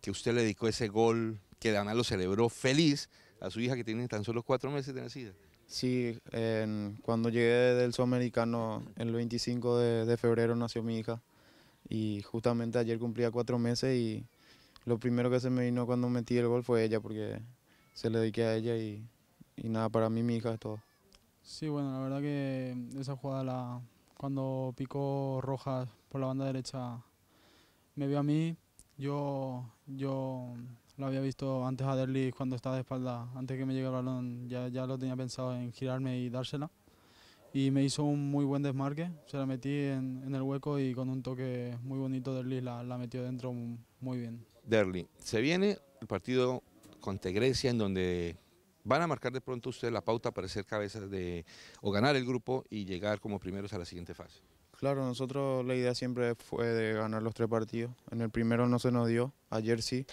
que usted le dedicó ese gol, que dana lo celebró feliz a su hija que tiene tan solo cuatro meses de nacida. Sí, cuando llegué del Sudamericano, el 25 de, febrero nació mi hija y justamente ayer cumplía cuatro meses y lo primero que se me vino cuando metí el gol fue ella porque se le dediqué a ella y, nada, para mí mi hija es todo. Sí, bueno, la verdad que esa jugada la, cuando picó Rojas por la banda derecha me vio a mí, yo, yo lo había visto antes a Derli cuando estaba de espalda, antes que me llegue el balón, ya, ya lo tenía pensado en girarme y dársela. Y me hizo un muy buen desmarque, se la metí en, el hueco y con un toque muy bonito Derli la, la metió dentro muy bien. Derli, se viene el partido contra Grecia en donde van a marcar de pronto ustedes la pauta para ser cabezas de o ganar el grupo y llegar como primeros a la siguiente fase. Claro, nosotros la idea siempre fue de ganar los tres partidos. En el primero no se nos dio, ayer sí,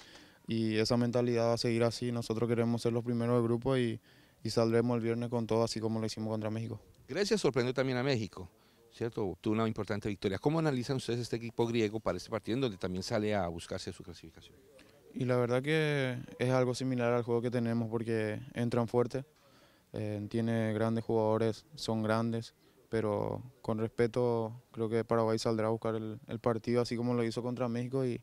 y esa mentalidad va a seguir así. Nosotros queremos ser los primeros del grupo y, saldremos el viernes con todo, así como lo hicimos contra México. Grecia sorprendió también a México, ¿cierto? Tuvo una importante victoria. ¿Cómo analizan ustedes este equipo griego para este partido, en donde también sale a buscarse su clasificación? Y la verdad que es algo similar al juego que tenemos porque entran fuerte, eh, tiene grandes jugadores, son grandes pero con respeto creo que Paraguay saldrá a buscar el, partido así como lo hizo contra México y,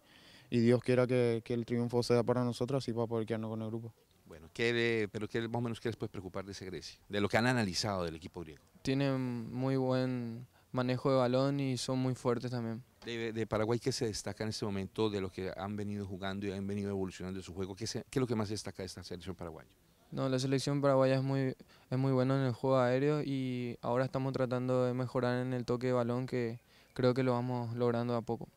Dios quiera que, el triunfo sea para nosotros y para poder quedarnos con el grupo. Bueno, ¿qué, pero qué, más o menos qué les puede preocupar de ese Grecia, de lo que han analizado del equipo griego. Tienen muy buen manejo de balón y son muy fuertes también. De, Paraguay, ¿qué se destaca en este momento de lo que han venido jugando y han venido evolucionando su juego? ¿Qué, ¿Qué, es lo que más destaca de esta selección paraguaya? No, la selección paraguaya es muy, es muy bueno en el juego aéreo y ahora estamos tratando de mejorar en el toque de balón que creo que lo vamos logrando a poco.